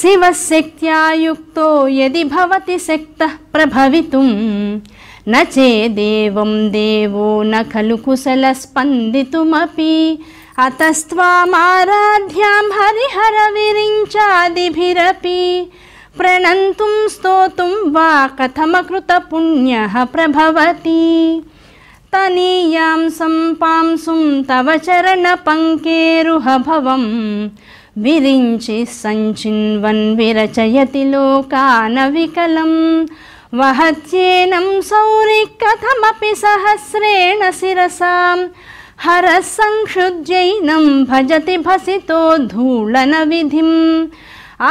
शिवशक्त्या युक्तो यदि भवति शक्तः प्रभवितुं न चेदेवं देवो न खलु कुशलस्पन्दितुमपि अतस्त्वामाराध्यां हरिहरविरिञ्चादिभिरपि प्रणन्तुं स्तोतुं वा कथमकृतपुण्यः प्रभवति तनीयां सम्पांसुं तव चरणपङ्केरुहभवम् विरिञ्चि सञ्चिन्वन् विरचयति लोकानविकलं वहत्येनं सौरि कथमपि सहस्रेण शिरसां हरः भजति भजति धूलनविधिम्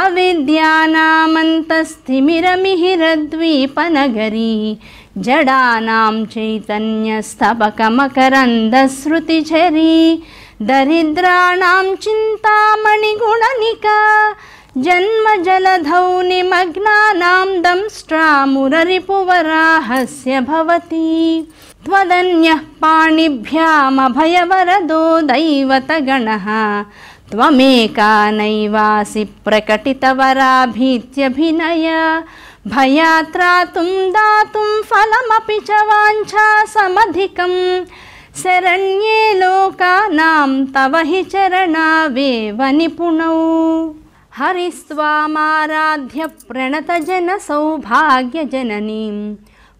अविद्यानामन्तस्थिमिरमिहिरद्वीपनगरी जडानां चैतन्यस्तबकमकरन्दश्रुतिचरी दरिद्राणां चिन्तामणिगुणनिका जन्म दंष्ट्रा मुररिपुवराहस्य भवति त्वदन्यः पाणिभ्यामभयवरदो दैवतगणः त्वमेका नैवासि प्रकटितवराभीत्यभिनय भयात्रातुं दातुं फलमपि च वाञ्छा शरण्ये लोकानां तव हि चरणा हरिस्वामाराध्य प्रणतजनसौभाग्यजननीं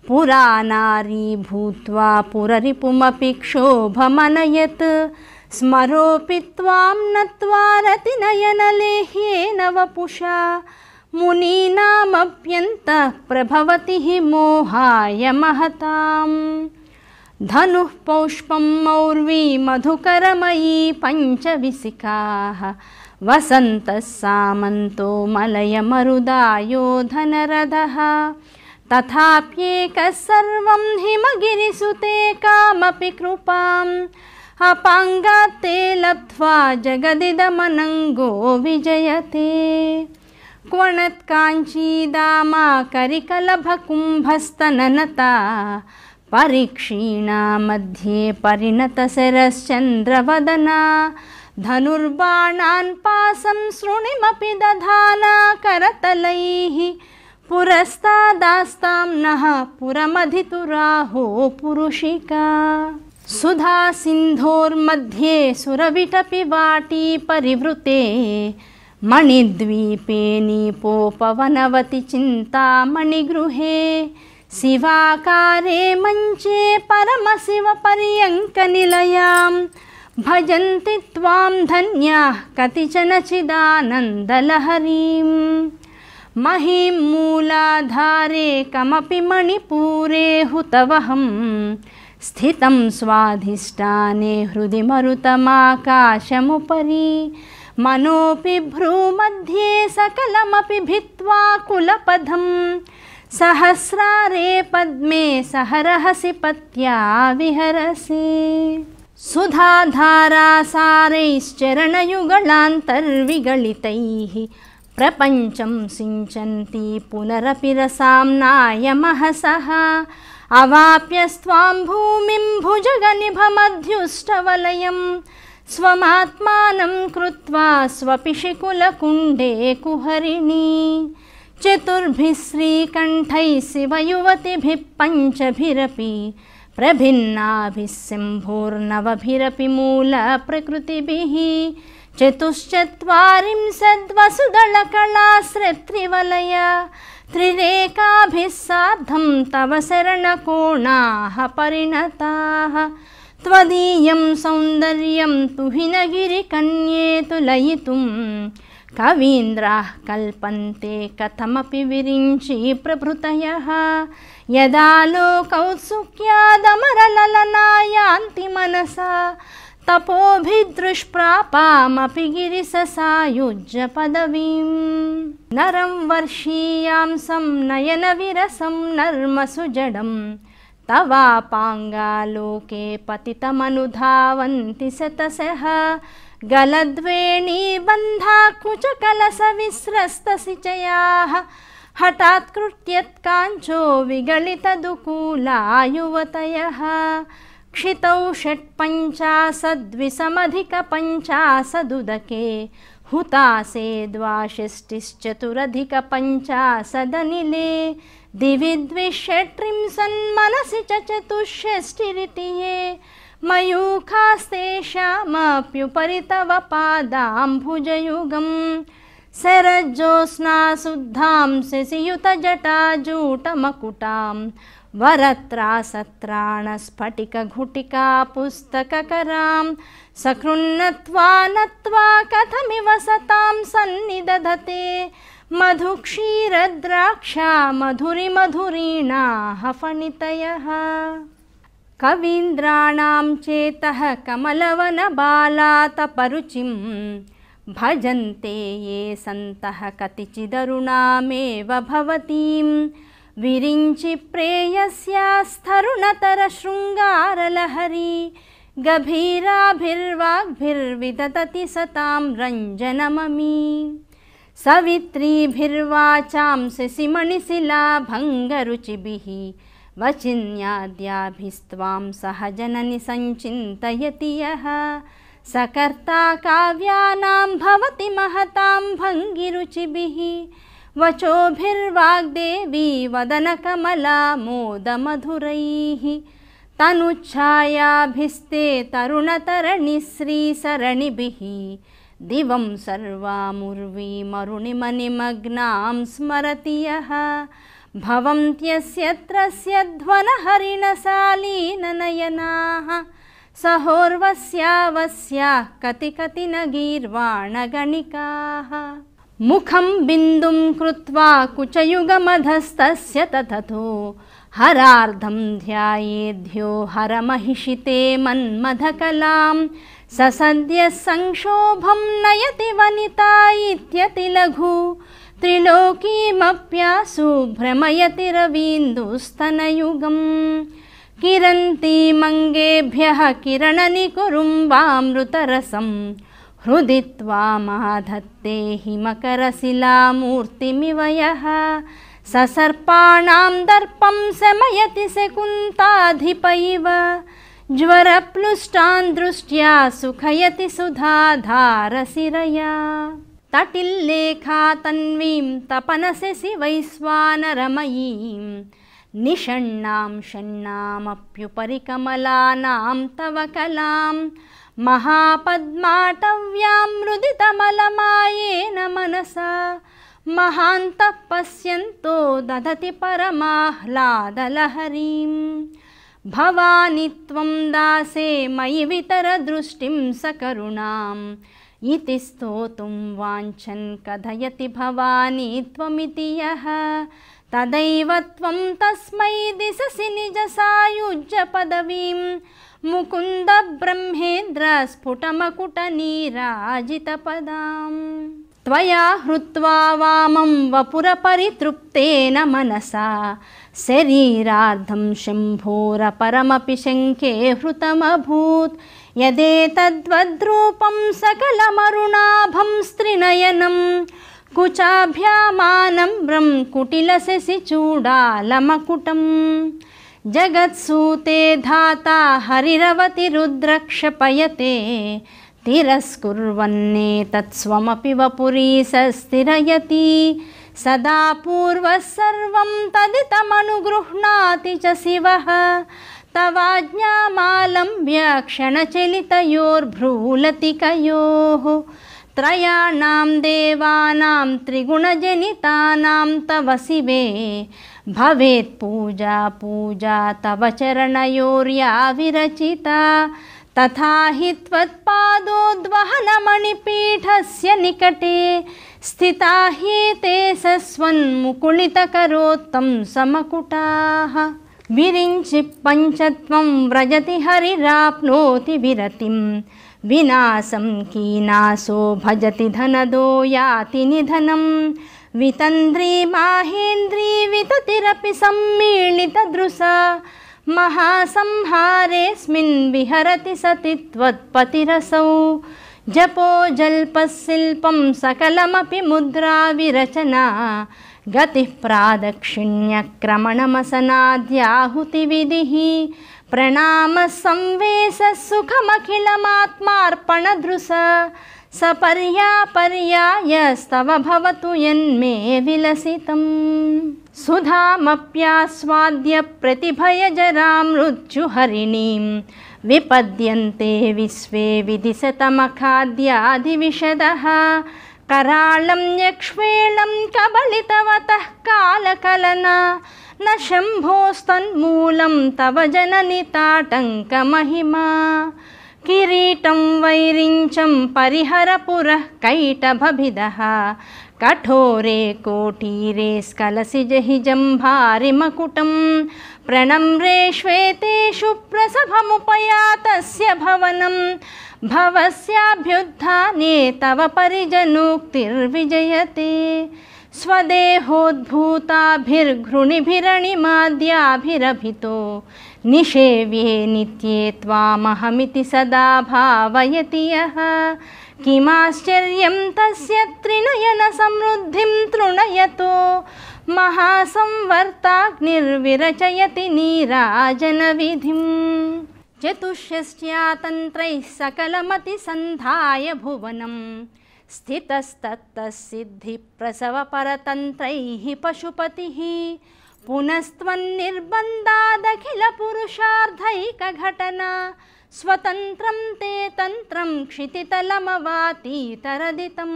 पुरा नारी भूत्वा पुररिपुमपि क्षोभमनयत् स्मरोऽपि त्वां नत्वा रतिनयनलेह्ये वपुषा मुनीनामप्यन्तः प्रभवति हि मोहाय महताम् धनुः पौष्पं मौर्वी मधुकरमयी पञ्चविसिकाः वसन्तः सामन्तो धनरथः तथाप्येक सर्वं हिमगिरिसुते कामपि कृपाम् हपाङ्गा लब्ध्वा जगदिदमनङ्गो विजयते करिकलभकुम्भस्तननता मध्ये परिणतशरश्चन्द्रवदना धनुर्बाणान् पासं शृणिमपि दधाना करतलैः पुरस्तादास्तां नः पुरुषिका सुधा सिन्धोर्मध्ये सुरविटपि वाटी परिवृते मणिद्वीपे नीपोपवनवति चिन्ता शिवाकारे मञ्चे परमशिवपर्यङ्कनिलयां भजन्ति त्वां धन्याः कतिचन चिदानन्दलहरीं महीं मूलाधारे कमपि मणिपूरे हुतवहं स्थितं स्वाधिष्ठाने हृदि मरुतमाकाशमुपरि मनोऽपि भ्रूमध्ये सकलमपि भित्त्वा कुलपथम् सहस्रारे पद्मे सहरहसि पत्या विहरसि सुधाधारासारैश्चरणयुगलान्तर्विगलितैः प्रपञ्चं सिञ्चन्ती पुनरपि रसां नायमः सः अवाप्यस्त्वां भूमिं भुजगनिभमध्युष्टवलयं स्वमात्मानं कृत्वा स्वपिशिकुलकुण्डे कुहरिणी चतुर्भिः श्रीकण्ठैः शिवयुवतिभिः पञ्चभिरपि प्रभिन्नाभिः शम्भोर्नवभिरपि मूला प्रकृतिभिः त्रिरेकाभिः सार्धं तव शरणकोणाः परिणताः त्वदीयं सौन्दर्यं तु हि न गिरिकन्ये तुलयितुम् कवीन्द्राः कल्पन्ते कथमपि विरिञ्चि प्रभृतयः यदा लोकौत्सुक्यादमरललना यान्ति मनसा तपोभिदृष्प्रापामपि गिरिससायुज्यपदवीं नरं वर्षीयां नयनविरसं नर्मसुजडं जडं पतितमनुधावन्ति सतसः गलद्वेणी बन्धा सिचयाह, हठात्कृत्यत्काञ्चो विगलितदुकूलायुवतयः क्षितौ षट्पञ्चासद्विसमधिकपञ्चासदुदके हुतासे द्वाषष्टिश्चतुरधिकपञ्चासदनिले दिवि द्विषट्त्रिंशन्मनसि ये मयूखास्तेषामप्युपरि तव पादाम्भुजयुगं शुद्धां शिशियुतजटाजूटमकुटां वरत्रासत्राणस्फटिकघुटिका पुस्तककरां सकृन्नत्वा नत्वा कथमिव सतां सन्निदधते मधुक्षीरद्राक्षा मधुरिमधुरीणाः फणितयः कवीन्द्राणां चेतः कमलवनबालातपरुचिं भजन्ते ये सन्तः कतिचिदरुणामेव भवतीं विरिञ्चि प्रेयस्यास्तरुणतरशृङ्गारलहरी गभीराभिर्वाग्भिर्विदति सतां रञ्जनममी सवित्रीभिर्वाचां शिशिमणिशिलाभङ्गरुचिभिः वचिन्याद्याभिस्त्वां सहजननि सञ्चिन्तयति यः सकर्ता काव्यानां भवति महतां भङ्गिरुचिभिः वचोभिर्वाग्देवी वदनकमला मोदमधुरैः तनुच्छायाभिस्ते तरुणतरणिश्रीसरणिभिः दिवं सर्वामुर्वीमरुणिमनिमग्नां स्मरति यः भवन्त्यस्य त्रस्य सहोर्वस्यावस्याः कति कति न गीर्वाणगणिकाः मुखं बिन्दुं कृत्वा कुचयुगमधस्तस्य तथतो हरार्धं ध्यायेद्यो हरमहिषिते मन्मथकलां ससद्यः संक्षोभं नयति वनिता इत्यतिलघु भ्रमयति रवीन्दुस्तनयुगम् किरन्तीमङ्गेभ्यः किरणनि कुरुं वामृतरसं हृदित्वा मा धत्ते ससर्पाणां दर्पं शमयति शकुन्ताधिपैव ज्वरप्लुष्टान् दृष्ट्या सुखयति सुधाधारशिरया तटिल्लेखा तन्वीं तपनसि शिवैश्वानरमयीं निषण्णां षण्णामप्युपरिकमलानां तव कलां महापद्माटव्यां मृदितमलमायेन मनसा महान्तः पश्यन्तो दधति परमाह्लादलहरीं भवानि त्वं दासे मयि वितरदृष्टिं सकरुणाम् इति स्तोतुं वाञ्छन् कथयति भवानी त्वमिति यः तदैव त्वं तस्मै दिशसि निजसायुज्यपदवीं पदवीं त्वया हृत्वा वामं वपुरपरितृप्तेन मनसा शरीरार्धं शम्भोरपरमपि शङ्खे हृतमभूत् यदेतद्वद्रूपं सकलमरुणाभं स्त्रिनयनं कुचाभ्यामानं कुटिलशिचूडालमकुटं जगत्सूते धाता हरिरवतिरुद्रक्षपयते रुद्रक्षपयते तत्स्वमपि वपुरी सस्तिरयति सदा सर्वं तदितमनुगृह्णाति च शिवः तवाज्ञामालम्ब्य क्षणचलितयोर्भ्रूलतिकयोः त्रयाणां देवानां त्रिगुणजनितानां तव शिवे भवेत् पूजा तव चरणयोर्या विरचिता तथा हि त्वत्पादोद्वहनमणिपीठस्य निकटे स्थिता ह्ये ते सस्वन्मुकुलितकरोत्तं समकुटाः विरिञ्चि पञ्चत्वं व्रजति हरिराप्नोति विरतिं विनाशं कीनाशो भजति धनदो याति निधनं वितन्द्री माहेन्द्री विततिरपि सम्मिलितदृशा महासंहारेऽस्मिन् विहरति सति त्वत्पतिरसौ जपो जल्पशिल्पं सकलमपि मुद्रा विरचना गति प्रादक्षिण्यक्रमणमसनाद्याहुतिविधिः सुखमखिलमात्मार्पणदृश सपर्यापर्यायस्तव भवतु यन्मे विपद्यन्ते विश्वे विधिशतमखाद्याधिविशदः कराळं यक्ष्वेलं कबलितवतः कालकलना न शम्भोस्तन्मूलं तव जननि महिमा, किरीटं वैरिञ्चं पुरः कैटभभिदः कठोरे कोटीरे स्कलसिजहिजं भारिमकुटं प्रणम्रे श्वेते भवनम् भवस्याभ्युत्थाने तव परिजनोक्तिर्विजयते स्वदेहोद्भूताभिर्घृणिभिरणिमाद्याभिरभितो निषेव्ये नित्ये त्वामहमिति सदा भावयति यः किमाश्चर्यं तस्य त्रिनयनसमृद्धिं तृणयतो महासंवर्ताग्निर्विरचयति नीराजनविधिम् चतुष्षष्ट्या तन्त्रैः सकलमतिसन्धाय भुवनं स्थितस्तत्तःप्रसवपरतन्त्रैः पशुपतिः पुनस्त्वन्निर्बन्धादखिलपुरुषार्धैकघटना स्वतन्त्रं ते तन्त्रं क्षितितलमवातीतरदितं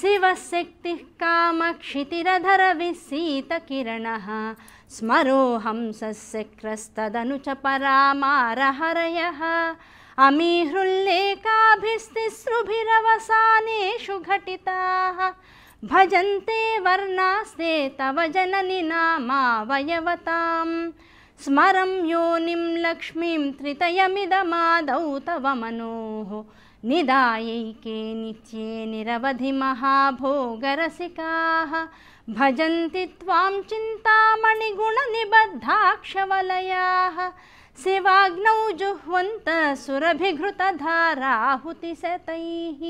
शिवशक्तिः कामक्षितिरधरविसीतकिरणः स्मरो हंसस्य क्रस्तदनु च परामारहरयः अमीहृल्लेकाभिस्तिसृभिरवसानेषु घटिताः भजन्ते वर्णास्ते तव नामावयवताम् स्मरं योनिं लक्ष्मीं त्रितयमिदमादौ तव मनोः निदायैके नित्ये निरवधि भजन्ति त्वां चिन्तामणिगुणनिबद्धाक्षवलयाः शिवाग्नौ जुह्वन्त सुरभिघृतधाराहुतिशतैः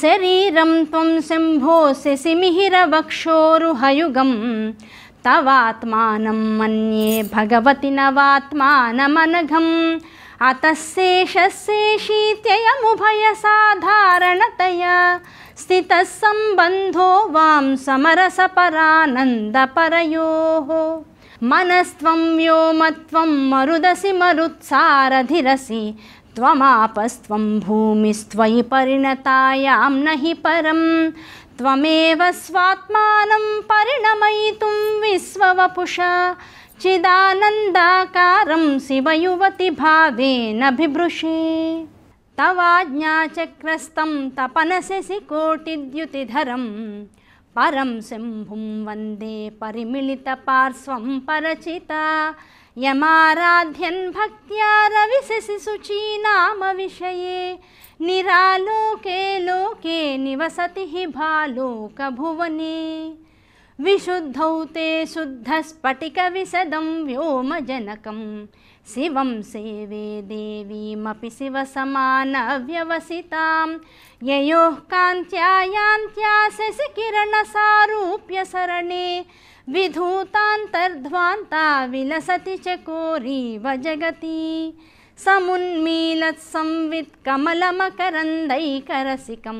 शरीरं त्वं शम्भोऽसि सिमिहिरवक्षोरुहयुगं तवात्मानं मन्ये भगवति नवात्मानमनघम् अतः शेषशेषीत्ययमुभयसाधारणतया स्थितः सम्बन्धो वां समरसपरानन्दपरयोः मनस्व व्योम मरुदसि मरुत्सारधिरसि त्वमापस्त्वं भूमिस्त्वयि परिणतायां न हि परं त्वमेव स्वात्मानं परिणमयितुं विश्ववपुषा चिदानन्दाकारं शिवयुवतिभावेन बिभृशे तवाज्ञाचक्रस्तं तपनसि कोटिद्युतिधरं परं शम्भुं वन्दे परिमिलितपार्श्वं परचिता यमाराध्यन् भक्त्या रविशशि शुची निरालोके लोके निवसति हि भालोकभुवने विशुद्धौ ते शुद्धस्फटिकविशदं व्योमजनकम् शिवं सेवे देवीमपि शिवसमानव्यवसितां ययोः कान्त्या यान्त्या शशिकिरणसारूप्यसरणे विधूतान्तर्ध्वान्ता विलसति च कोरीव जगति समुन्मीलत् संवित् कमलमकरन्दैकरसिकं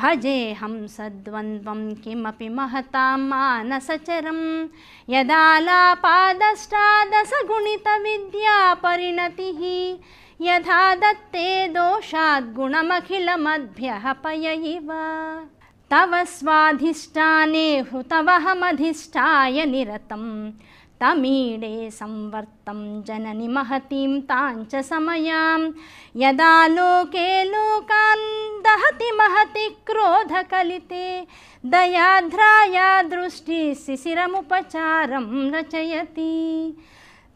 भजेऽहं सद्वन्द्वं किमपि महता मानसचरं यदालापादष्टादश परिणतिः यथा दत्ते दोषाद्गुणमखिलमद्भ्यः तव निरतम् तमीडे संवर्तं जननि महतीं ताञ्च समयां यदा लोके लोकान् दहति महति क्रोधकलिते दयाध्राया दृष्टिशिशिरमुपचारं रचयति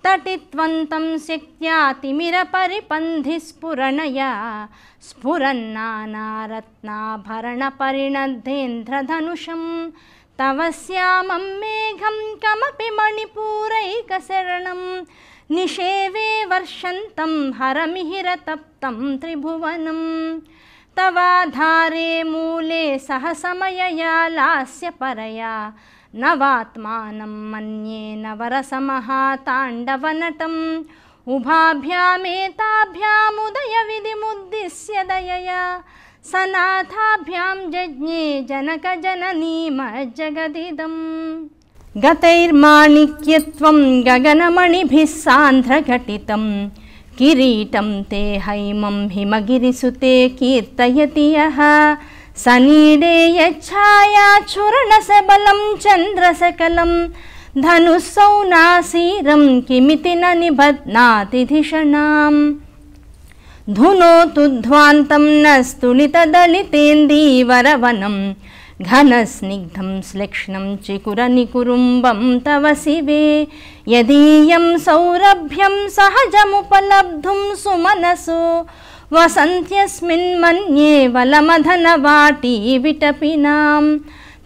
तटित्वन्तं शक्त्यातिमिरपरिपन्थि स्फुरणया तव श्यामं मेघं कमपि मणिपूरैकशरणं निषेवे वर्षन्तं हरमिहिरतप्तं त्रिभुवनं तवाधारे मूले सहसमयया परया नवात्मानं मन्ये नवरसमः उभाभ्यामे उभाभ्यामेताभ्यामुदयविधिमुद्दिश्य दयया सनाथाभ्यां जज्ञे जनकजननीमज्जगदिदं गतैर्माणिक्यत्वं गगनमणिभिः सान्द्रघटितं किरीटं ते हैमं हिमगिरिसुते कीर्तयति यः सनीडे यच्छायाचूरणसबलं चन्द्रसकलं धनुःसौ नासीरं किमिति न निबध्नातिधिषणाम् धुनो तु ध्वान्तं न स्तुलितदलितेन्दीवरवनं घनस्निग्धं श्लिक्ष्णं चिकुरनिकुरुम्बं तव शिवे यदीयं सौरभ्यं सहजमुपलब्धुं सुमनसो वसन्त्यस्मिन्मन्येवलमधनवाटी विटपिनां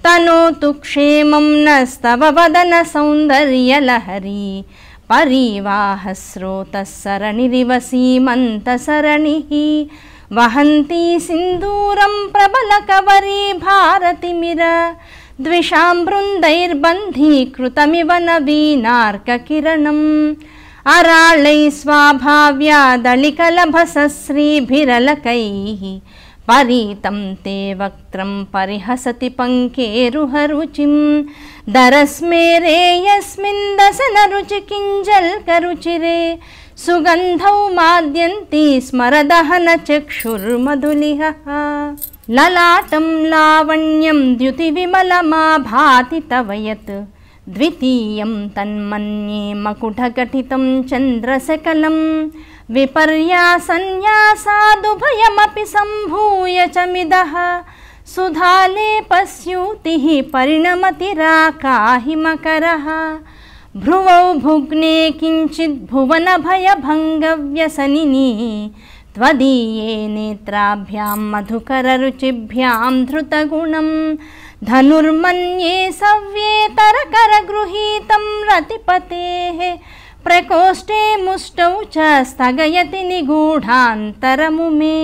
तनो तु क्षेमं नस्तव वदनसौन्दर्यलहरी परिवाहस्रोतः सरणिरिवसीमन्तसरणिः वहन्ती सिन्दूरं प्रबलकवरी भारतिमिर द्विषां वृन्दैर्बन्धीकृतमिव नवीनार्ककिरणम् अराळैः स्वाभाव्या परीतं ते वक्त्रं परिहसति पङ्केरुहरुचिं दरस्मेरे यस्मिन् दशनरुचि किञ्जल्करुचिरे सुगन्धौ माद्यन्ति स्मरदहन चक्षुर्मधुलिहः ललाटं लावण्यं द्युतिविमलमाभाति तव यत् द्वितीयं तन्मन्ये मकुटकटितं चन्द्रसकलम् विपर्यासन्यासादुभयमपि सम्भूय च मिदः सुधाले पश्यूतिः परिणमति राकाहि मकरः भ्रुवौ भुग्ने किञ्चिद् भुवनभयभङ्गव्यसनिनि त्वदीये नेत्राभ्यां मधुकररुचिभ्यां धृतगुणं धनुर्मन्ये सव्येतरकरगृहीतं रतिपतेः प्रकोष्ठे मुष्टौ च स्थगयति निगूढान्तरमुमे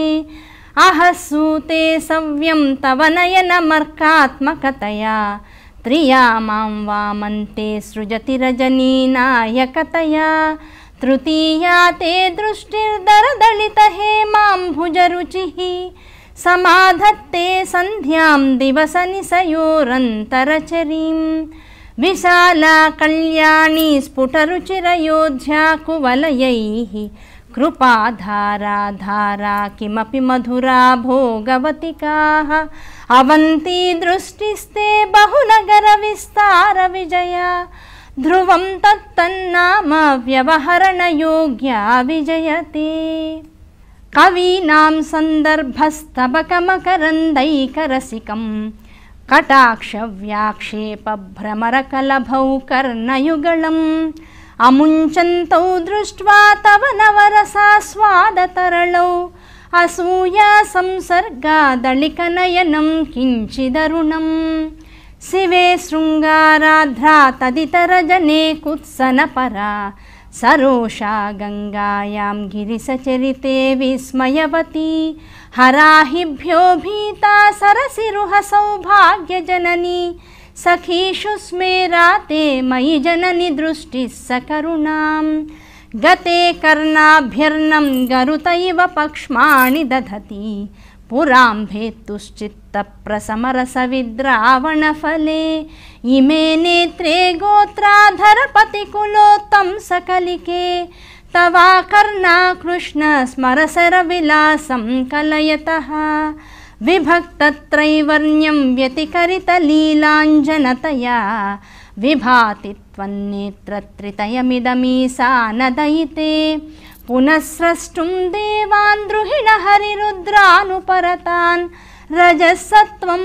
अहसूते सव्यं तव नयनमर्कात्मकतया त्रिया मां वामन्ते सृजति रजनीनायकतया तृतीया ते दृष्टिर्दरदलितहे मां भुजरुचिः समाधत्ते सन्ध्यां दिवसनिसयोरन्तरचरीम् विशाला कल्याणी स्फुटरुचिरयोध्या कुवलयैः कृपाधाराधारा किमपि मधुरा भोगवतिकाः अवन्ती दृष्टिस्ते बहुनगरविस्तारविजया ध्रुवं व्यवहरणयोग्या विजयते कवीनां सन्दर्भस्तबकमकरन्दैकरसिकम् कटाक्षव्याक्षेपभ्रमरकलभौ कर्णयुगलम् अमुञ्चन्तौ दृष्ट्वा तव नवरसा स्वादतरलौ असूया संसर्गादलिकनयनं किञ्चिदरुणम् शिवे तदितरजने कुत्सनपरा सरोषा गङ्गायां गिरिसचरिते विस्मयवती हराहिभ्यो भीता सरसिरुहसौभाग्यजननी सखीषु स्मे राते मयि जननि सकरुणां गते कर्णाभ्यर्नं गरुतैव पक्ष्माणि दधति पुराम्भे तुश्चित्तप्रसमरसविद्रावणफले इमे नेत्रे गोत्राधरपतिकुलोत्तं सकलिके तवा कर्णा कृष्ण कलयतः विभक्तत्रैवर्ण्यं व्यतिकरितलीलाञ्जनतया विभाति पुनः देवान् द्रुहिण हरिरुद्रानुपरतान् रजः स त्वं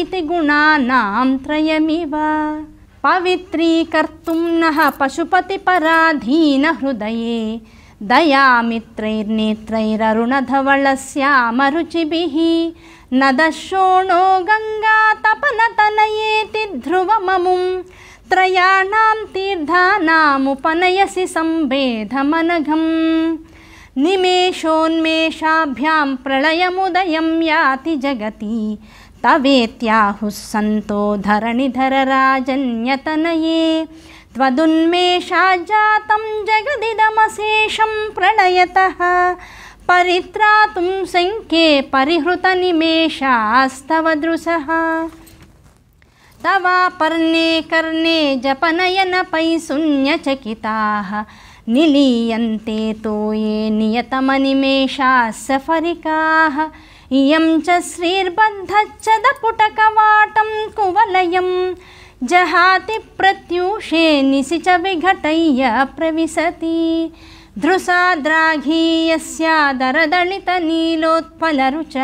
इति गुणानां त्रयमिव पवित्रीकर्तुं नः पशुपतिपराधीनहृदये दयामित्रैर्नेत्रैररुणधवळस्यामरुचिभिः नदशोणो गङ्गातपनतनयेति ध्रुवममुम् त्रयाणां तीर्थानामुपनयसि सम्भेधमनघम् निमेषोन्मेषाभ्यां प्रलयमुदयं याति जगति तवेत्याहुः सन्तो धरणिधरराजन्यतनये त्वदुन्मेषाज्जातं जगदिदमशेषं प्रलयतः परित्रातुं शङ्के परिहृतनिमेषास्तव दृशः तवा पर्णे कर्णे जपनयन पैशून्यचकिताः निलीयन्ते तो ये नियतमनिमेषास्सफरिकाः इयं च श्रीर्बद्धच्छदपुटकवाटं कुवलयं जहाति प्रत्यूषे विघटय्य प्रविशति धृसा द्राघीयस्यादरदलितनीलोत्पलरु च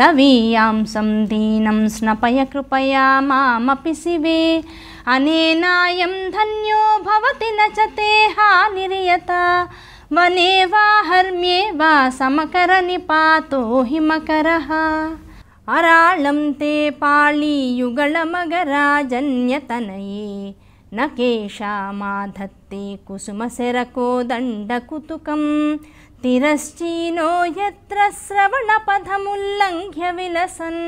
दवीयां सं दीनं स्नपय कृपया मामपि शिवे अनेनायं धन्यो भवति न च ते हा वने वा हर्म्ये वा समकरनिपातो हि मकरः अराळं ते पाळीयुगलमगराजन्यतनये न केषामाधत्ते कुसुमशरको दण्डकुतुकं तिरश्चीनो यत्र श्रवणपथमुल्लङ्घ्य विलसन्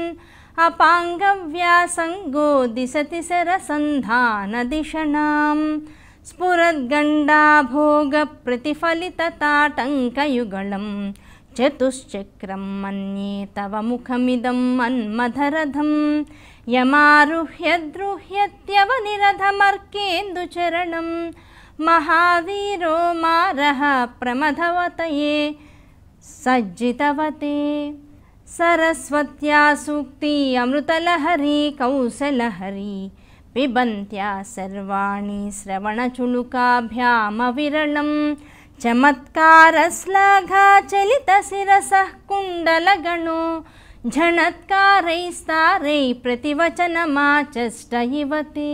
अपाङ्गव्यासङ्गो दिशति सरसन्धानदिषणां स्फुरद्गण्डाभोगप्रतिफलितताटङ्कयुगलं चतुश्चक्रं मन्ये तव मुखमिदं मन्मधरधम् యమారుహ్యద్రుహ్యత్యవనిరధమర్కేందుచరణం మహావీరో మారహ ప్రమథవతయే సజ్జితవతే సరస్వత్యా సూక్తి అమృతలహరి కౌశలహరి పిబంత్యా సర్వాణి శ్రవణచుళుకాభ్యామవిరళం చమత్కారశ్లాఘాచలితశిరసః కుండలగణో झणत्कारैस्तारैः इव ते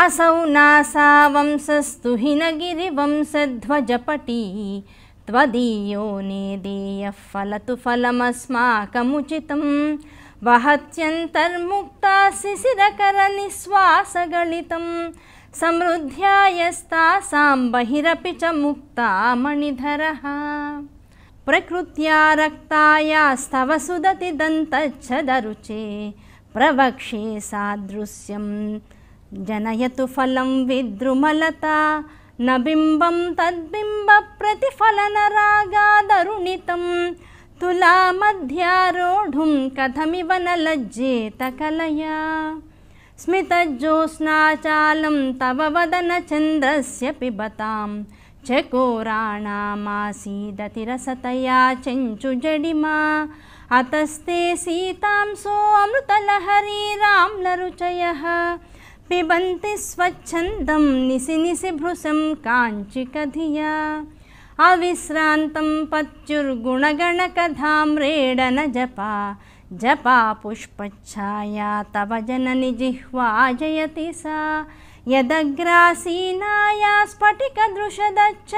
असौ नासा वंशस्तुहि न गिरिवंशध्वजपटी त्वदीयो फलतु फलमस्माकमुचितं वहत्यन्तर्मुक्ता शिशिरकरनिःश्वासगणितं समृद्ध्यायस्तासां बहिरपि च मुक्ता मणिधरः प्रकृत्या रक्तायास्तव दन्तच्छदरुचे प्रवक्ष्ये सादृश्यं जनयतु फलं विद्रुमलता न बिम्बं तद्बिम्बप्रतिफलनरागादरुणितं तुलामध्यारोढुं कथमिव न लज्जेत कलया स्मितज्जोत्स्नाचालं तव वदन चकोराणामासीदतिरसतया रसतया चञ्चुजडिमा अतस्ते सीतां सोऽमृतलहरी राम्लरुचयः पिबन्ति स्वच्छन्दं निसि भृशं काञ्चिकधिया अविश्रान्तं रेडनजपा जपा पुष्पच्छाया तव जिह्वा जयति सा यदग्रासीनाया स्फटिकदृषदच्छ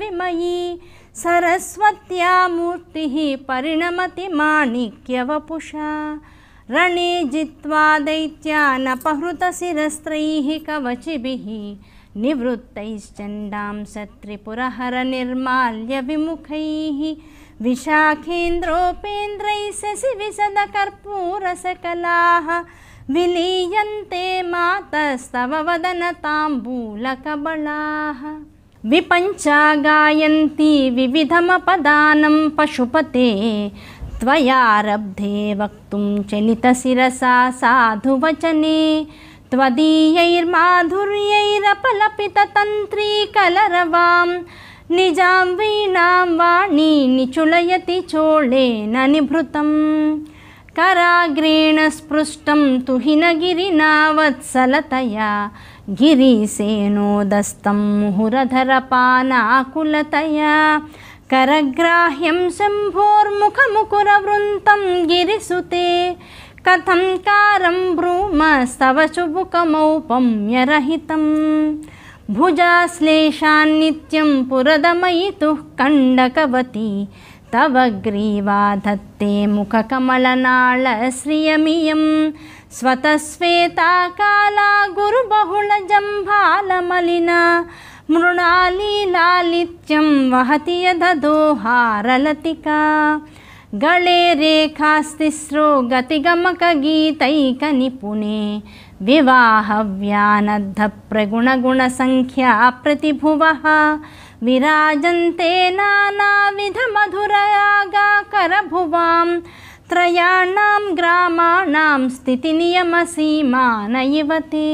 विमयी सरस्वत्या मूर्तिः परिणमति माणिक्यवपुषा रणे जित्वा दैत्या कवचिभिः निवृत्तैश्चण्डां विशाखेन्द्रोपेन्द्रैः शशि विलीयन्ते मातस्तव वदनताम्बूलकबलाः विपञ्चा गायन्ति विविधमपदानं पशुपते त्वयारब्धे वक्तुं चलितशिरसाधुवचने त्वदीयैर्माधुर्यैरपलपिततन्त्री कलरवां निजां वीणां वाणी निचुलयति चोळेन निभृतम् कराग्रेण स्पृष्टं तु हिनगिरिना वत्सलतया गिरिसेनोदस्तं मुहुरधरपानाकुलतया करग्राह्यं शम्भोर्मुखमुकुरवृन्तं गिरिसुते कथं कारं ब्रूमस्तव शुभुकमौपम्यरहितं भुजाश्लेषान्नित्यं पुरदमयितुः कण्डकवती तव ग्रीवा धत्ते मुखकमलनाळश्रियमियं स्वतश्वेता काला गुरुबहुलजम्भालमलिना मृणालीलालित्यं वहति यदधोहारलतिका गले रेखास्तिस्रो विवाहव्यानद्धप्रगुणगुणसङ्ख्या प्रतिभुवः विराजन्ते नानाविधमधुरयागाकरभुवां त्रयाणां ग्रामाणां स्थितिनियमसीमानयिव ते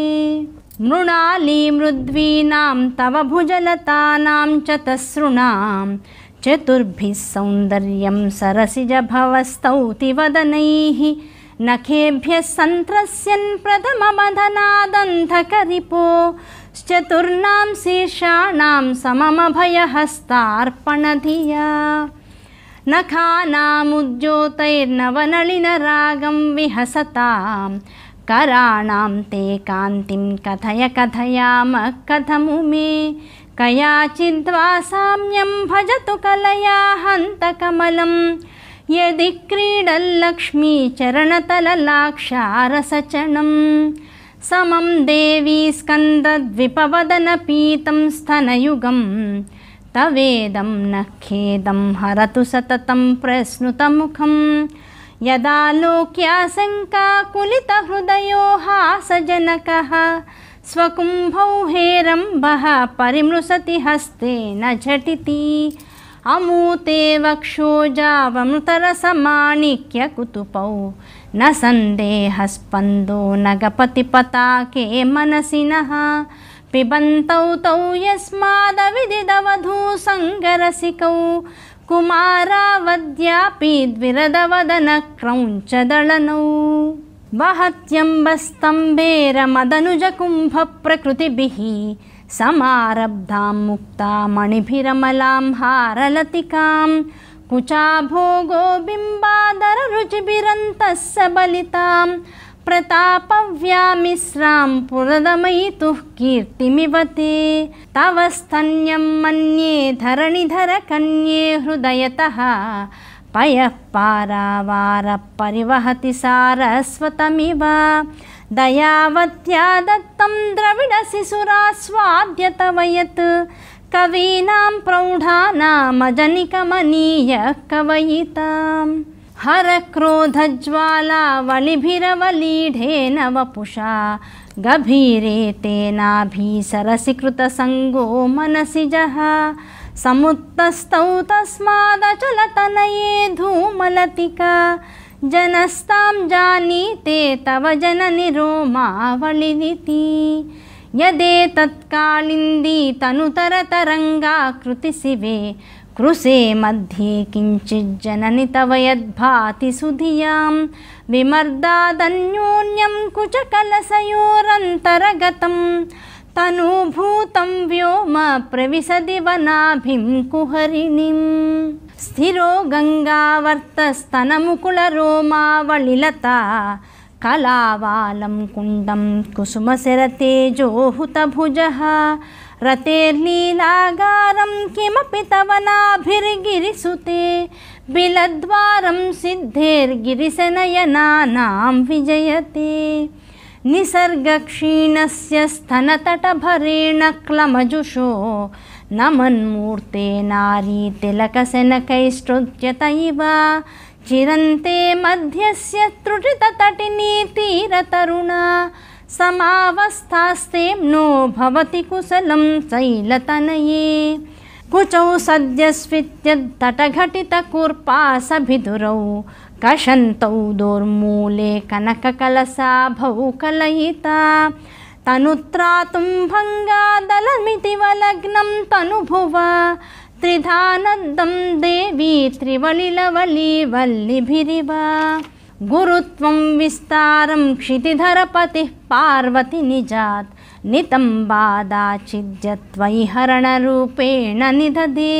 मृणाली मृद्वीनां तव भुजलतानां च तसृणां चतुर्भिः सौन्दर्यं सरसिजभवस्तौति वदनैः नखेभ्यः सन्त्रस्यन् चतुर्णां शेषाणां सममभयहस्तार्पणधिया धिया नखानामुद्योतैर्नवनलिनरागं विहसतां कराणां ते कान्तिं कथय कथयामः मे कयाचिद्वा साम्यं भजतु कलया हन्तकमलं यदि क्रीडल्लक्ष्मीचरणतललाक्षारसचनम् समं देवी स्कन्दद्विपवदनपीतं स्तनयुगं तवेदं न खेदं हरतु सततं प्रश्नुतमुखं यदा लोक्याशङ्काकुलितहृदयो हासजनकः स्वकुम्भौ हेरम्बः परिमृशति हस्ते न झटिति अमूते कुतुपौ न सन्देहस्पन्दो नगपतिपताके मनसि नः पिबन्तौ तौ यस्मादविदिदवधू सङ्गरसिकौ कुमारावद्यापि द्विरदवदन क्रौञ्चदलनौ वहत्यम्बस्तम्बेरमदनुजकुम्भप्रकृतिभिः समारब्धां मुक्ता मणिभिरमलां हारलतिकां कुचाभोगो भोगो बलितां प्रतापव्यामिश्रां पुरदमयितुः कीर्तिमिव ते तव स्तन्यं मन्ये धरणिधरकन्ये हृदयतः पयः पारावारपरिवहति सारस्वतमिव दयावत्या दत्तं द्रविडसिसुरास्वाद्यतवयत् कवीनां प्रौढानामजनिकमनीय कवयितां हरक्रोधज्वाला वलिभिरवलीढेन वपुषा गभीरे तेनाभीसरसि कृतसङ्गो मनसि जः समुत्तस्तौ तस्मादचलतनये धूमलतिका जनस्तां जानीते तव जननि रोमावलिनिति यदे तत्कालिन्दी तनुतरतरङ्गा कृतिसिवे कृषे मध्ये किञ्चिज्जननि तव यद्भाति सुधियां विमर्दादन्योन्यं कुचकलसयोरन्तरगतम् तनूभूतं व्योम प्रविशदिव नाभिं कुहरिणीं स्थिरो गङ्गावर्तस्तनमुकुलरोमावलिलता कलावालं कुण्डं कुसुमश रतेर्लीलागारं किमपि तव नाभिर्गिरिसुते बिलद्वारं सिद्धेर्गिरिशनयनानां विजयते निसर्गक्षीणस्य स्तनतटभरेण क्लमजुषो न मन्मूर्ते नारीतिलकशनकैष्टोच्यत इव चिरन्ते मध्यस्य त्रुटिततटिनीतीरतरुणा समावस्थास्तेम्नो भवति कुशलं शैलतनये कुचौ सद्यस्वित्य कशन्तौ दोर्मूले कनककलसा भौ कलयिता तनुत्रातुं तनुभुवा लग्नं तनुभुव त्रिधानद्दं देवी त्रिवलि गुरुत्वं विस्तारं क्षितिधरपतिः पार्वती निजात् नितं बादाचिद्य निदधे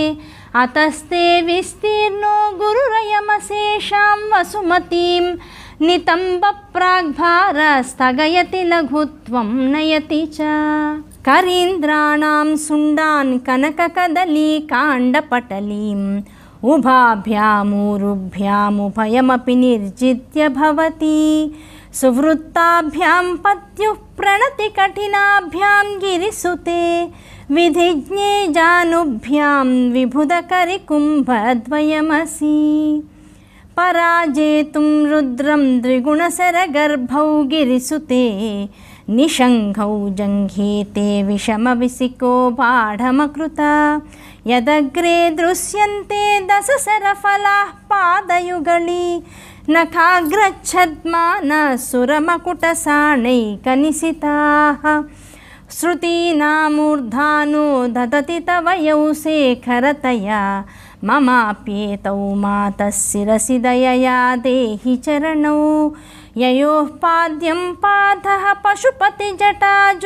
अतस्ते विस्तीर्णो गुरुरयमशेषां वसुमतीं नितम्ब स्थगयति लघुत्वं नयति च करीन्द्राणां सुण्डान् कनककदलीकाण्डपटलीम् उभाभ्यामूरुभ्यामुभयमपि निर्जित्य भवति सुवृत्ताभ्यां पत्युः प्रणतिकठिनाभ्यां गिरिसुते विधिज्ञे जानुभ्यां विभुदकरिकुम्भद्वयमसि पराजेतुं रुद्रं द्विगुणसरगर्भौ गिरिसुते निशङ्घौ जङ्घेते विषमविसिको बाढमकृता यदग्रे दृश्यन्ते दशसरफलाः पादयुगली। नखाग्रच्छद्मा न श्रुतीनामूर्धानो दधति यौ शेखरतया ममाप्येतौ मातशिरसि दयया रसिदयया देहि चरणौ ययोः पाद्यं पाथः पशुपतिजटाजूटतटिनी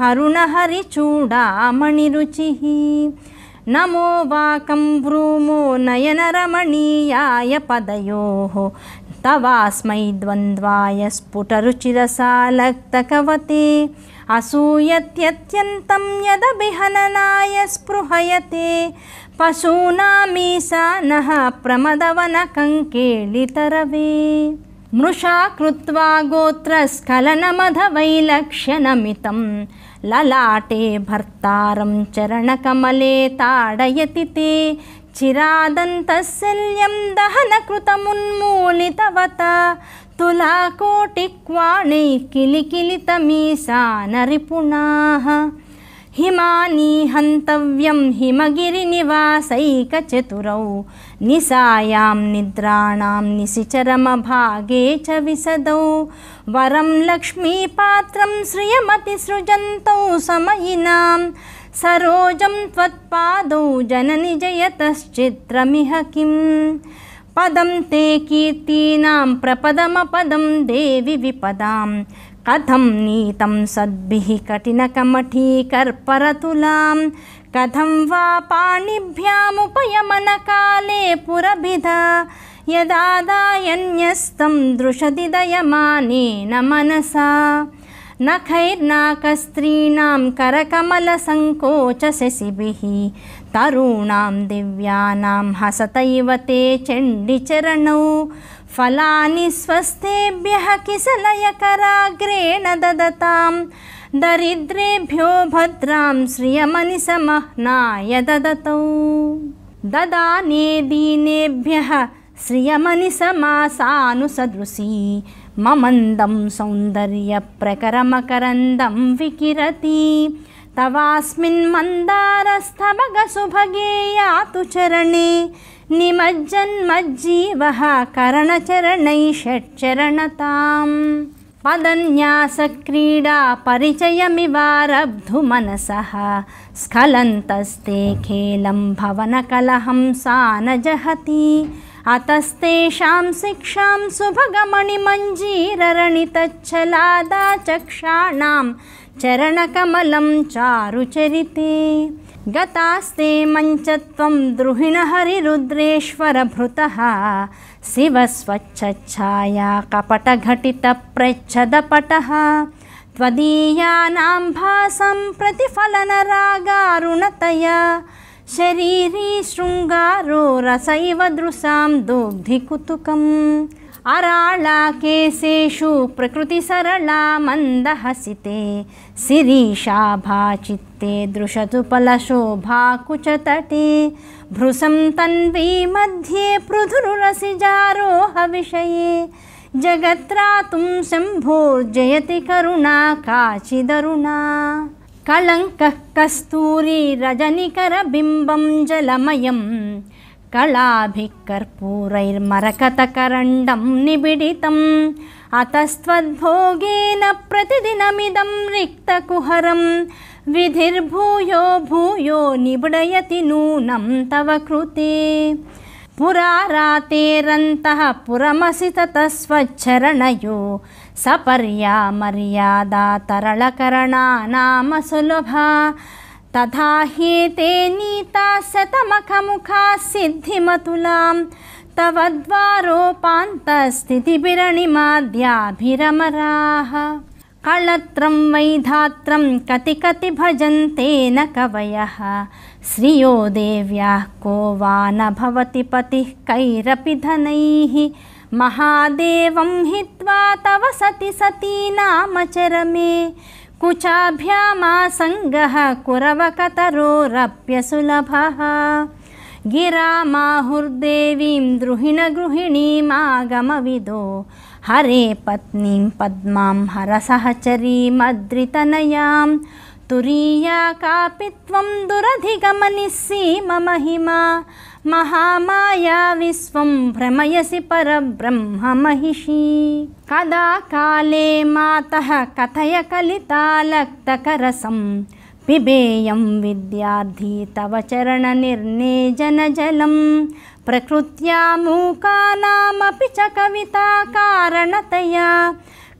हरुणहरिचूडामणिरुचिः नमो वाकं नयनरमणीयाय पदयोः तवास्मै द्वन्द्वाय स्फुटरुचिरसा लक्तकवती असूयत्यत्यन्तं यदभिहननाय स्पृहयते पशूनामीसा नः प्रमदवनकङ्केळितरवे मृषा कृत्वा गोत्रस्खलनमधवैलक्ष्यनमितं ललाटे भर्तारं चरणकमले ताडयति ते चिरादन्तसल्यं दहनकृतमुन्मूलितवता तुलाकोटिक्वाणैः किलिकिलितमीषा नरिपुणाः हिमानी हन्तव्यं हिमगिरिनिवासैकचतुरौ निसायाम् निद्राणां निशिचरमभागे च विशदौ वरं लक्ष्मीपात्रं श्रियमतिसृजन्तौ समयिनाम् सरोजं त्वत्पादौ जयतश्चित्रमिह किं पदं ते कीर्तीनां प्रपदमपदं देवि विपदां कथं नीतं सद्भिः कठिनकमठीकर्परतुलां कथं वा पाणिभ्यामुपयमनकाले पुरभिधा यदादायन्यस्तं दृशदिदयमानेन मनसा नखैर्नाकस्त्रीणां करकमलसङ्कोचशिभिः तरूणां दिव्यानां हसतैव ते चण्डिचरणौ फलानि स्वस्थेभ्यः किसलयकराग्रेण ददतां दरिद्रेभ्यो भद्रां श्रियमनिसमह्नाय ददतौ ददाने दीनेभ्यः श्रियमनिसमासानुसदृशी ममन्दं सौन्दर्यप्रकरमकरन्दं विकिरति तवास्मिन् मन्दारस्थभगसुभगे यातु चरणे निमज्जन्मज्जीवः करणचरणैषट्चरणतां पदन्यासक्रीडापरिचयमिवारब्धु मनसः स्खलन्तस्ते खेलं भवनकलहं सा न जहति अतस्तेषां शिक्षां सुभगमणिमञ्जीररणितच्छलादाचक्षाणां चरणकमलं चारुचरिते गतास्ते मञ्चत्वं द्रुहिणहरिरुद्रेश्वरभृतः शिव स्वच्छच्छाया कपटघटितप्रच्छदपटः त्वदीयानां भासं प्रतिफलनरागारुणतया शरीरी शृङ्गारो रसैव दृशां दुग्धिकुतुकम् अराळा केशेषु प्रकृतिसरला मन्दहसिते भाचित्ते दृशतु कुचतटे भृशं तन्वी मध्ये पृथुरुरसिजारोहविषये जगत्रातुं शम्भोर्जयति करुणा काचिदरुणा कलङ्कः कस्तूरीरजनिकरबिम्बं जलमयं कर्पूरैर्मरकतकरण्डं निबिडितम् अतस्त्वद्भोगेन प्रतिदिनमिदं रिक्तकुहरं विधिर्भूयो भूयो निबिडयति नूनं तव कृते पुरारातेरन्तः पुरमसि ततस्वच्छरणयो सपर्या नाम सुलभा तथा ते नीता शतमखमुखा सिद्धिमतुलां तव द्वारोपान्तस्थितिभिरणिमाद्याभिरमराः कळत्रं वैधात्रं कति कति भजन्ते न कवयः श्रियो देव्याः को वा न भवति पतिः कैरपि धनैः महादेवं हित्वा तव सति सती नामचरमे कुचाभ्या मासङ्गः कुरवकतरोरप्यसुलभः गिरामाहुर्देवीं द्रुहिणगृहिणीमागमविदो हरे पत्नीं पद्मां हरसहचरीमद्रितनयां तुरीया कापि त्वं दुरधिगमनिस्सीममहिमा महिमा महामायाविश्वं भ्रमयसि परब्रह्ममहिषी कदा काले मातः कथय कथयकलितालक्तकरसं पिबेयं विद्यार्थी तव चरणनिर्णे जनजलं प्रकृत्या मूकानामपि च कविता कारणतया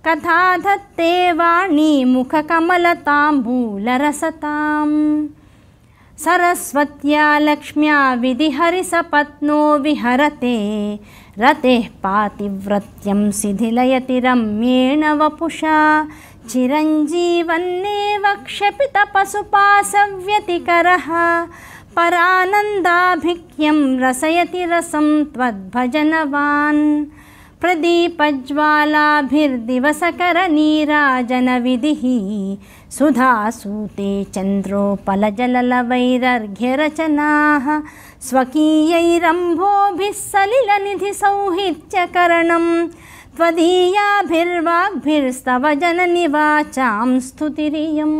कथा धत्ते मुखकमलताम्बूलरसताम् सरस्वत्या लक्ष्म्या विधिहरिसपत्नो विहरते रतेः पातिव्रत्यं शिथिलयति रम्येण वपुषा चिरञ्जीवन्नेव क्षपितपसुपासव्यतिकरः परानन्दाभिख्यं रसयति रसं त्वद्भजनवान् प्रदीपज्वालाभिर्दिवसकरनीराजनविधिः सुधा सूते चन्द्रोपलजलवैरर्घ्यरचनाः स्वकीयैरम्भोभिः सलिलनिधिसौहित्य त्वदीयाभिर्वाग्भिर्स्तव जननिवाचां स्तुतिरियम्